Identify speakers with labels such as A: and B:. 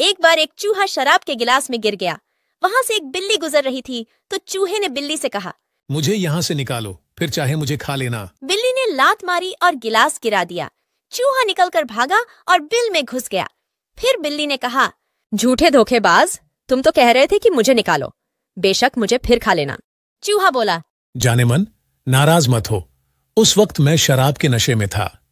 A: एक बार एक चूहा शराब के गिलास में गिर गया वहाँ से एक बिल्ली गुजर रही थी तो चूहे ने बिल्ली से कहा
B: मुझे यहाँ से निकालो फिर चाहे मुझे खा लेना
A: बिल्ली ने लात मारी और गिलास गिरा दिया चूहा निकलकर भागा और बिल में घुस गया फिर बिल्ली ने कहा
C: झूठे धोखेबाज तुम तो कह रहे थे कि मुझे निकालो बेशक मुझे फिर खा लेना चूहा बोला
B: जाने मन नाराज मत हो उस वक्त मैं शराब के नशे में था